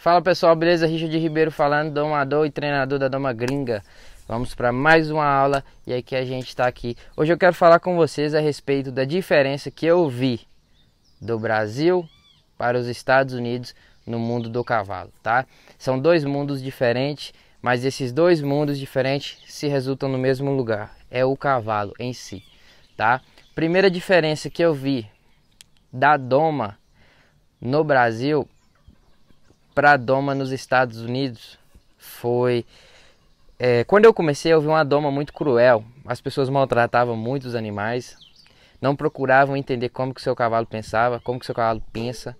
Fala pessoal, beleza? Richard Ribeiro falando, domador e treinador da Doma Gringa. Vamos para mais uma aula e aqui a gente está aqui. Hoje eu quero falar com vocês a respeito da diferença que eu vi do Brasil para os Estados Unidos no mundo do cavalo, tá? São dois mundos diferentes, mas esses dois mundos diferentes se resultam no mesmo lugar, é o cavalo em si, tá? Primeira diferença que eu vi da doma no Brasil para a doma nos Estados Unidos foi é, quando eu comecei eu vi uma doma muito cruel. As pessoas maltratavam muito os animais, não procuravam entender como que seu cavalo pensava, como que seu cavalo pensa,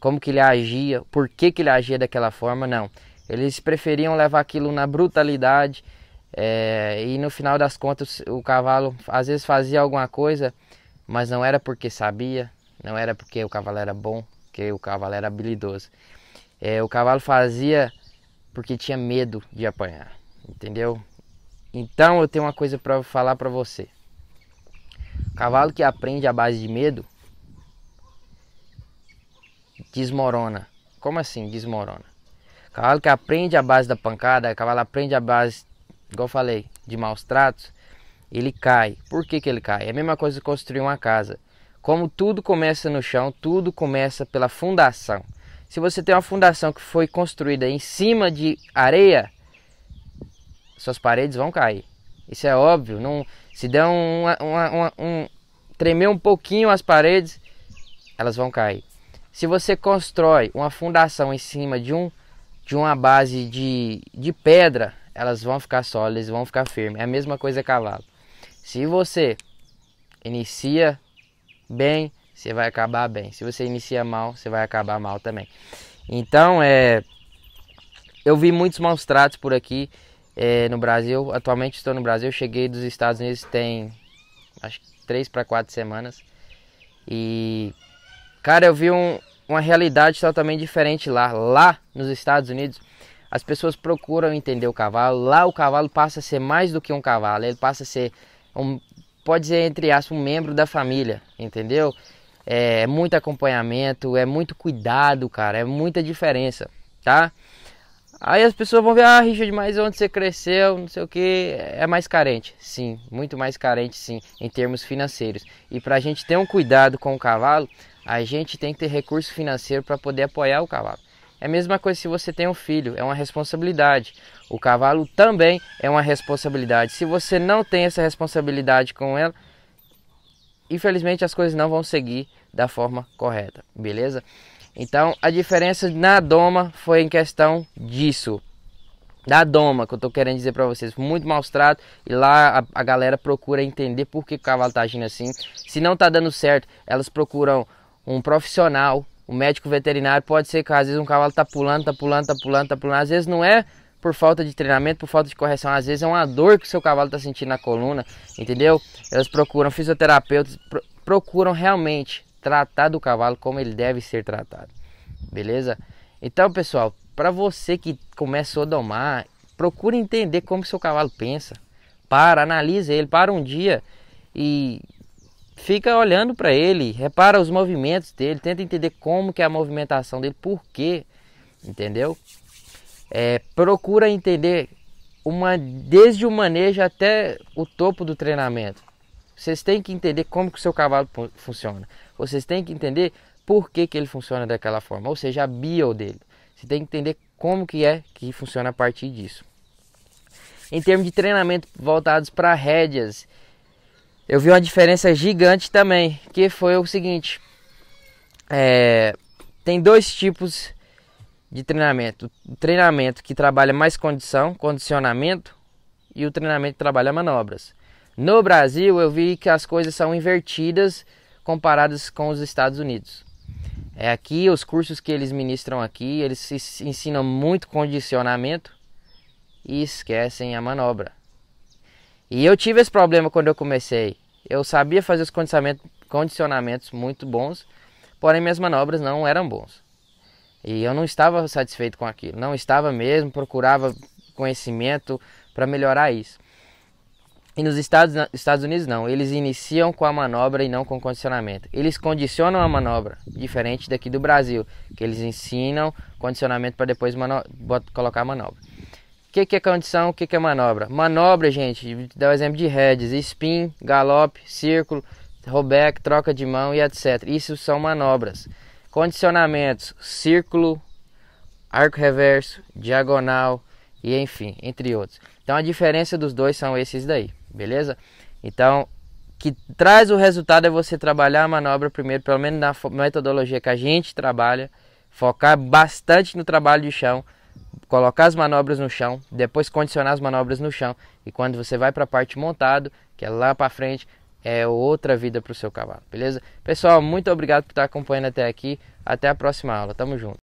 como que ele agia, por que que ele agia daquela forma, não. Eles preferiam levar aquilo na brutalidade é, e no final das contas o cavalo às vezes fazia alguma coisa, mas não era porque sabia, não era porque o cavalo era bom, que o cavalo era habilidoso. É, o cavalo fazia porque tinha medo de apanhar, entendeu? Então eu tenho uma coisa para falar para você. O cavalo que aprende à base de medo desmorona. Como assim desmorona? O cavalo que aprende à base da pancada, cavalo aprende à base, igual eu falei, de maus tratos, ele cai. Por que, que ele cai? É a mesma coisa que construir uma casa. Como tudo começa no chão, tudo começa pela fundação. Se você tem uma fundação que foi construída em cima de areia, suas paredes vão cair. Isso é óbvio. Não, se der uma, uma, uma, um tremer um pouquinho as paredes, elas vão cair. Se você constrói uma fundação em cima de um de uma base de, de pedra, elas vão ficar sólidas, vão ficar firmes. É a mesma coisa cavalo. Se você inicia bem, você vai acabar bem. Se você inicia mal, você vai acabar mal também. Então, é, eu vi muitos maus tratos por aqui é, no Brasil. Atualmente estou no Brasil, cheguei dos Estados Unidos tem acho que três para quatro semanas. E, cara, eu vi um, uma realidade totalmente diferente lá. Lá nos Estados Unidos, as pessoas procuram entender o cavalo. Lá o cavalo passa a ser mais do que um cavalo, ele passa a ser um, pode ser entre aspas, um membro da família, entendeu? é muito acompanhamento, é muito cuidado, cara, é muita diferença, tá? Aí as pessoas vão ver, ah, Richard, mas onde você cresceu, não sei o que, é mais carente. Sim, muito mais carente, sim, em termos financeiros. E para a gente ter um cuidado com o cavalo, a gente tem que ter recurso financeiro para poder apoiar o cavalo. É a mesma coisa se você tem um filho, é uma responsabilidade. O cavalo também é uma responsabilidade. Se você não tem essa responsabilidade com ela, infelizmente as coisas não vão seguir da forma correta, beleza? Então a diferença na doma foi em questão disso. Da doma, que eu tô querendo dizer para vocês, muito maus trato e lá a, a, galera procura entender por que o cavalo tá agindo assim. Se não tá dando certo, elas procuram um profissional, um médico veterinário. Pode ser que às vezes um cavalo tá pulando, tá pulando, tá pulando, tá pulando. Às vezes não é por falta de treinamento, por falta de correção. Às vezes é uma dor que o seu cavalo está sentindo na coluna, entendeu? Elas procuram fisioterapeutas, procuram realmente tratar do cavalo como ele deve ser tratado, beleza? Então, pessoal, para você que começou a domar, procure entender como seu cavalo pensa. Para, analisa ele, para um dia e fica olhando para ele, repara os movimentos dele, tenta entender como que é a movimentação dele, por quê, entendeu? é, procura entender uma, desde o manejo até o topo do treinamento. Vocês têm que entender como que o seu cavalo funciona. Vocês têm que entender por que, que ele funciona daquela forma, ou seja, a bio dele. Você tem que entender como que é que funciona a partir disso. Em termos de treinamento voltados para rédeas, eu vi uma diferença gigante também, que foi o seguinte: é, tem dois tipos de treinamento. O treinamento que trabalha mais condição, condicionamento, e o treinamento que trabalha manobras. No Brasil, eu vi que as coisas são invertidas comparadas com os Estados Unidos. É aqui os cursos que eles ministram aqui, eles ensinam muito condicionamento e esquecem a manobra. E eu tive esse problema quando eu comecei. Eu sabia fazer os condicionamentos muito bons, porém minhas manobras não eram bons. E eu não estava satisfeito com aquilo, não estava mesmo, procurava conhecimento para melhorar isso. E nos Estados, Estados Unidos não, eles iniciam com a manobra e não com o condicionamento. Eles condicionam a manobra, diferente daqui do Brasil, que eles ensinam condicionamento para depois colocar a manobra. O que, que, é condição? O que, que, é manobra? Manobra, gente, dá o exemplo de heads, spin, galope, círculo, rollback, troca de mão e etc. Isso são manobras. Condicionamentos: círculo, arco reverso, diagonal e enfim, entre outros. Então a diferença dos dois são esses daí, beleza? Então, que traz o resultado é você trabalhar a manobra primeiro, pelo menos na metodologia que a gente trabalha, focar bastante no trabalho de chão, colocar as manobras no chão, depois condicionar as manobras no chão. E quando você vai para a parte montado, que é lá para frente, é, outra vida para o seu cavalo, beleza? Pessoal, muito obrigado por estar acompanhando até aqui. Até a próxima aula. Tamo junto.